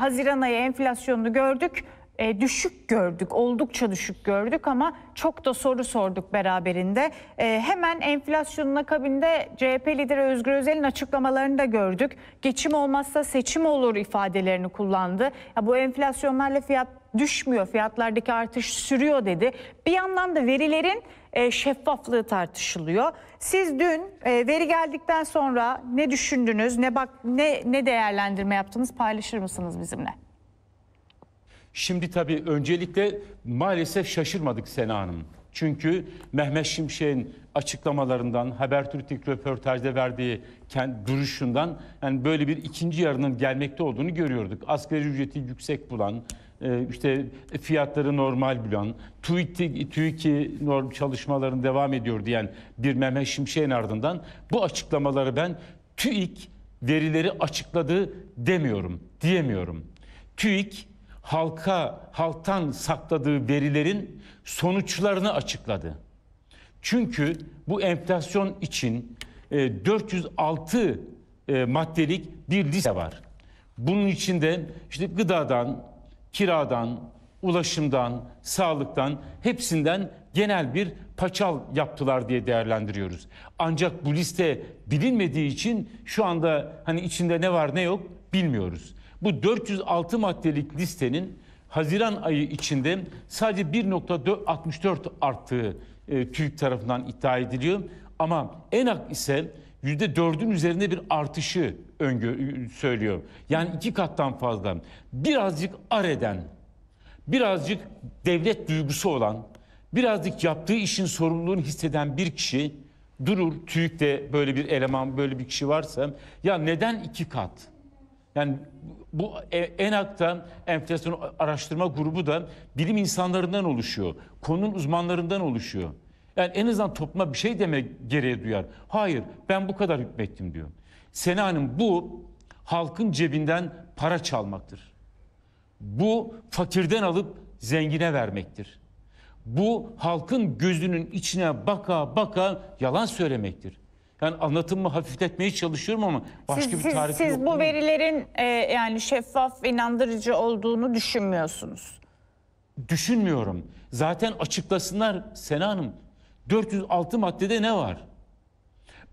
Haziran ayı enflasyonunu gördük e, düşük gördük, oldukça düşük gördük ama çok da soru sorduk beraberinde. E, hemen enflasyonun akabinde CHP lideri Özgür Özel'in açıklamalarını da gördük. Geçim olmazsa seçim olur ifadelerini kullandı. Ya, bu enflasyonlarla fiyat düşmüyor, fiyatlardaki artış sürüyor dedi. Bir yandan da verilerin e, şeffaflığı tartışılıyor. Siz dün e, veri geldikten sonra ne düşündünüz, ne bak ne ne değerlendirme yaptınız paylaşır mısınız bizimle? Şimdi tabii öncelikle maalesef şaşırmadık Sena Hanım. Çünkü Mehmet Şimşek'in açıklamalarından, Habertürk'teki röportajda verdiği duruşundan yani böyle bir ikinci yarının gelmekte olduğunu görüyorduk. Asgari ücreti yüksek bulan, e, işte fiyatları normal bulan, TÜİK'i TÜİK norm çalışmaların devam ediyor diyen bir Mehmet Şimşek'in ardından bu açıklamaları ben TÜİK verileri açıkladı demiyorum, diyemiyorum. TÜİK halka halktan sakladığı verilerin sonuçlarını açıkladı. Çünkü bu enflasyon için 406 e, e, maddelik bir liste var. Bunun içinde işte gıdadan, kiradan, ulaşımdan, sağlıktan hepsinden genel bir paçal yaptılar diye değerlendiriyoruz. Ancak bu liste bilinmediği için şu anda hani içinde ne var ne yok bilmiyoruz. Bu 406 maddelik listenin Haziran ayı içinde sadece 1.64 arttığı e, TÜİK tarafından iddia ediliyor. Ama ENAK ise %4'ün üzerinde bir artışı öngö söylüyor. Yani iki kattan fazla. Birazcık ar eden, birazcık devlet duygusu olan, birazcık yaptığı işin sorumluluğunu hisseden bir kişi durur. TÜİK'te böyle bir eleman, böyle bir kişi varsa ya neden iki kat? Yani bu e, ENAK'tan enflasyon araştırma grubu da bilim insanlarından oluşuyor. Konunun uzmanlarından oluşuyor. Yani en azından topluma bir şey deme gereği duyar. Hayır ben bu kadar hükmettim diyor. Sena Hanım bu halkın cebinden para çalmaktır. Bu fakirden alıp zengine vermektir. Bu halkın gözünün içine baka baka yalan söylemektir. Yani anlatımı hafifletmeye çalışıyorum ama başka siz, bir tarif siz, yok. Siz bu mu? verilerin e, yani şeffaf ve inandırıcı olduğunu düşünmüyorsunuz. Düşünmüyorum. Zaten açıklasınlar Sena Hanım. 406 maddede ne var?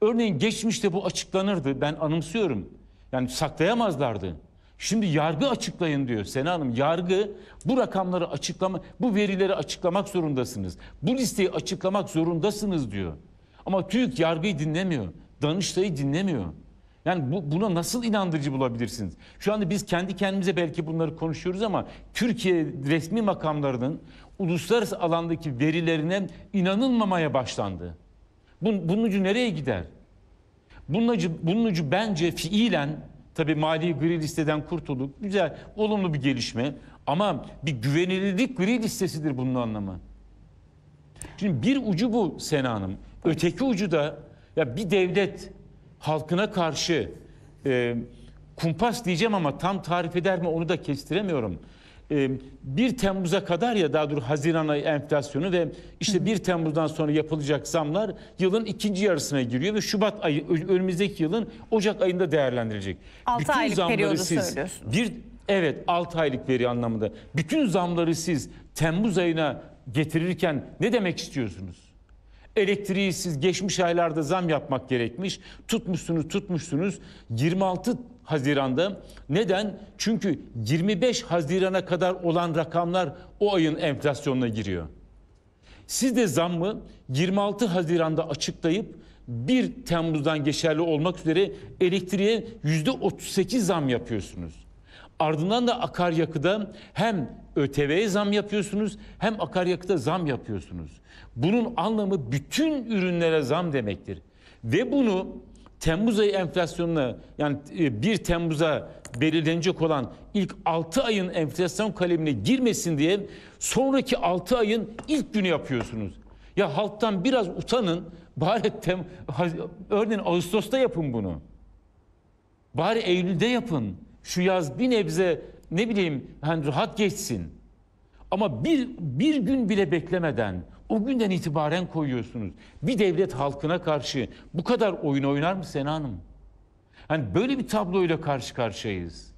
Örneğin geçmişte bu açıklanırdı ben anımsıyorum. Yani saklayamazlardı. Şimdi yargı açıklayın diyor Sena Hanım. Yargı bu rakamları açıklama, bu verileri açıklamak zorundasınız. Bu listeyi açıklamak zorundasınız diyor. Ama TÜİK yargıyı dinlemiyor. Danıştay'ı dinlemiyor. Yani bu, buna nasıl inandırıcı bulabilirsiniz? Şu anda biz kendi kendimize belki bunları konuşuyoruz ama Türkiye resmi makamlarının uluslararası alandaki verilerine inanılmamaya başlandı. Bun, bunun ucu nereye gider? Bunun ucu, bunun ucu bence fiilen tabii mali gri listeden kurtulduk. Güzel, olumlu bir gelişme ama bir güvenilirlik gri listesidir bunun anlamı. Şimdi bir ucu bu Sena Hanım. Öteki ucu da ya bir devlet halkına karşı e, kumpas diyeceğim ama tam tarif eder mi onu da kestiremiyorum. E, 1 Temmuz'a kadar ya daha doğrusu Haziran ayı enflasyonu ve işte 1 Temmuz'dan sonra yapılacak zamlar yılın ikinci yarısına giriyor ve Şubat ayı önümüzdeki yılın Ocak ayında değerlendirilecek. 6 Bütün aylık periyodu siz bir evet 6 aylık veri anlamında. Bütün zamları siz Temmuz ayına getirirken ne demek istiyorsunuz? Elektriği siz geçmiş aylarda zam yapmak gerekmiş. Tutmuşsunuz tutmuşsunuz. 26 Haziran'da. Neden? Çünkü 25 Haziran'a kadar olan rakamlar o ayın enflasyonuna giriyor. Siz de zammı 26 Haziran'da açıklayıp 1 Temmuz'dan geçerli olmak üzere elektriğe %38 zam yapıyorsunuz. Ardından da akaryakıda hem ÖTV'ye zam yapıyorsunuz hem akaryakıta zam yapıyorsunuz. Bunun anlamı bütün ürünlere zam demektir. Ve bunu Temmuz ayı enflasyonuna yani 1 e, Temmuz'a belirlenecek olan ilk 6 ayın enflasyon kalemine girmesin diye sonraki 6 ayın ilk günü yapıyorsunuz. Ya halktan biraz utanın bari tem, örneğin Ağustos'ta yapın bunu. Bari Eylül'de yapın şu yaz bir nebze ne bileyim hani rahat geçsin. Ama bir, bir gün bile beklemeden o günden itibaren koyuyorsunuz. Bir devlet halkına karşı bu kadar oyun oynar mı Sena Hanım? Hani böyle bir tabloyla karşı karşıyayız.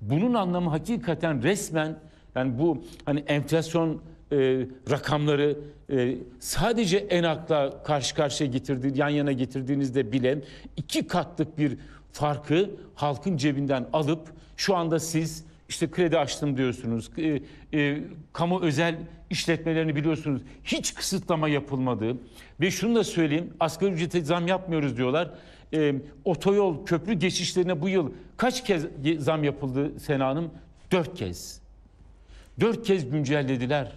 Bunun anlamı hakikaten resmen yani bu hani enflasyon e, rakamları e, sadece enakla karşı karşıya getirdiği yan yana getirdiğinizde bile iki katlık bir farkı halkın cebinden alıp şu anda siz işte kredi açtım diyorsunuz. E, e, kamu özel işletmelerini biliyorsunuz. Hiç kısıtlama yapılmadı. Ve şunu da söyleyeyim. Asgari ücrete zam yapmıyoruz diyorlar. E, otoyol, köprü geçişlerine bu yıl kaç kez zam yapıldı Sena Hanım? Dört kez. Dört kez güncellediler.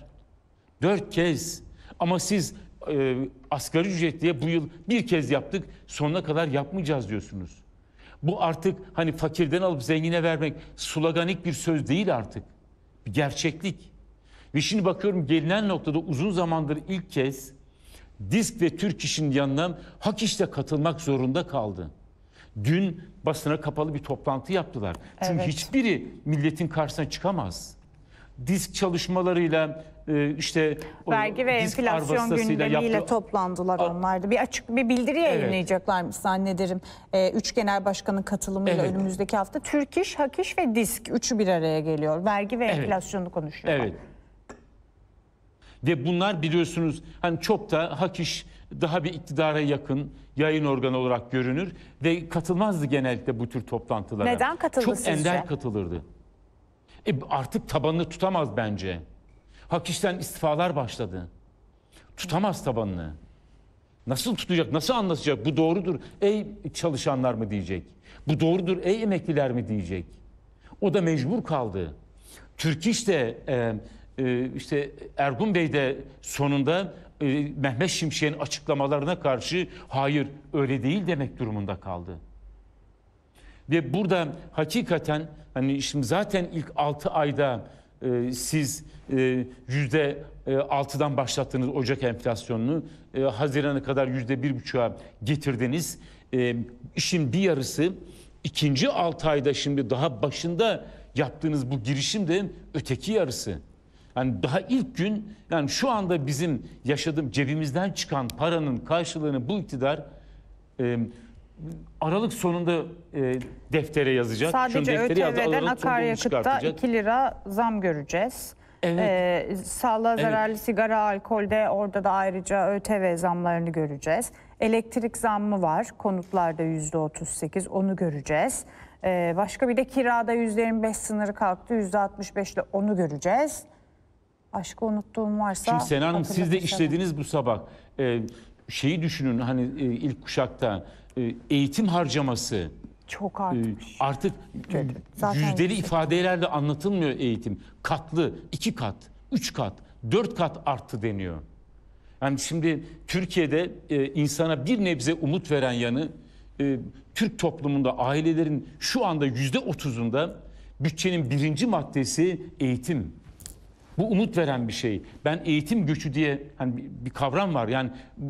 Dört kez. Ama siz e, asgari ücret diye bu yıl bir kez yaptık. Sonuna kadar yapmayacağız diyorsunuz. Bu artık hani fakirden alıp zengine vermek sloganik bir söz değil artık. Bir gerçeklik. Ve şimdi bakıyorum gelinen noktada uzun zamandır ilk kez disk ve Türk işin yanından hak işte katılmak zorunda kaldı. Dün basına kapalı bir toplantı yaptılar. Çünkü evet. hiçbiri milletin karşısına çıkamaz disk çalışmalarıyla e, işte vergi ve disk enflasyon gündemiyle yaptığı... toplandılar A onlarda. Bir açık bir bildiri yayınlayacaklar evet. zannederim. E, üç genel başkanın katılımıyla evet. önümüzdeki hafta Türk İş, Hakiş ve Disk üçü bir araya geliyor. Vergi ve evet. enflasyonu konuşuyorlar. Evet. Ve bunlar biliyorsunuz hani çok da Hakiş daha bir iktidara yakın yayın organı olarak görünür ve katılmazdı genellikle bu tür toplantılara. Neden katıldı Çok sizce? ender katılırdı. E artık tabanını tutamaz bence. Hak işten istifalar başladı. Tutamaz tabanını. Nasıl tutacak, nasıl anlatacak? Bu doğrudur ey çalışanlar mı diyecek. Bu doğrudur ey emekliler mi diyecek. O da mecbur kaldı. Türk İş de e, e, işte Ergun Bey de sonunda e, Mehmet Şimşek'in açıklamalarına karşı hayır öyle değil demek durumunda kaldı. Ve burada hakikaten hani şimdi zaten ilk 6 ayda e, siz e, yüzde e, altıdan başlattığınız Ocak enflasyonunu. E, Haziran'a kadar yüzde bir buçuğa getirdiniz. E, işin bir yarısı ikinci altı ayda şimdi daha başında yaptığınız bu girişim de öteki yarısı. Yani daha ilk gün yani şu anda bizim yaşadığım cebimizden çıkan paranın karşılığını bu iktidar e, Aralık sonunda e, deftere yazacak. Sadece ÖTV'den Aralık akaryakıtta 2 lira zam göreceğiz. Evet. Ee, sağlığa Evet. zararlı sigara, alkolde orada da ayrıca ÖTV zamlarını göreceğiz. Elektrik zammı var. Konutlarda %38 onu göreceğiz. Ee, başka bir de kirada %25 sınırı kalktı. %65 ile onu göreceğiz. Başka unuttuğum varsa... Şimdi Sena Hanım siz de işlediniz bu sabah. Ee, şeyi düşünün hani e, ilk kuşakta e, eğitim harcaması çok e, artmış. E, artık Zaten yüzdeli yüksek. ifadelerle anlatılmıyor eğitim. Katlı, iki kat, üç kat, dört kat arttı deniyor. Yani şimdi Türkiye'de e, insana bir nebze umut veren yanı e, Türk toplumunda ailelerin şu anda yüzde otuzunda bütçenin birinci maddesi eğitim. Bu umut veren bir şey. Ben eğitim göçü diye hani bir kavram var. Yani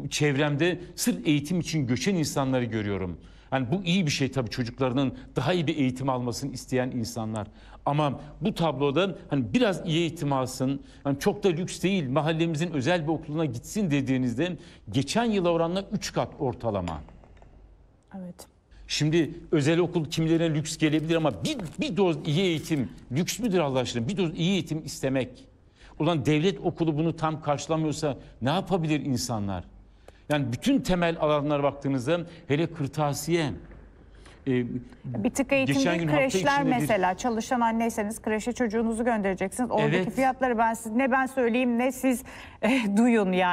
çevremde sırf eğitim için göçen insanları görüyorum. Yani bu iyi bir şey tabii çocuklarının daha iyi bir eğitim almasını isteyen insanlar. Ama bu tabloda hani biraz iyi eğitim alsın, hani çok da lüks değil, mahallemizin özel bir okuluna gitsin dediğinizde geçen yıl oranla 3 kat ortalama. Evet. Şimdi özel okul kimilerine lüks gelebilir ama bir, bir doz iyi eğitim lüks müdür Allah aşkına? Bir doz iyi eğitim istemek Ulan devlet okulu bunu tam karşılamıyorsa ne yapabilir insanlar? Yani bütün temel alanlara baktığınızda hele kırtasiye, e, bir tık eğitimde kreşler mesela bir... çalışan anneyseniz kreşe çocuğunuzu göndereceksiniz. Oradaki evet. fiyatları ben siz ne ben söyleyeyim ne siz e, duyun yani.